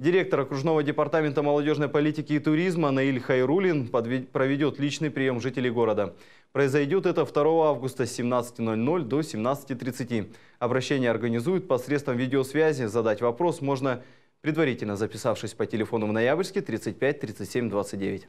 Директор окружного департамента молодежной политики и туризма Наиль Хайрулин проведет личный прием жителей города. Произойдет это 2 августа с 17.00 до 17.30. Обращение организуют посредством видеосвязи. Задать вопрос можно предварительно записавшись по телефону в Ноябрьске 35 37 29.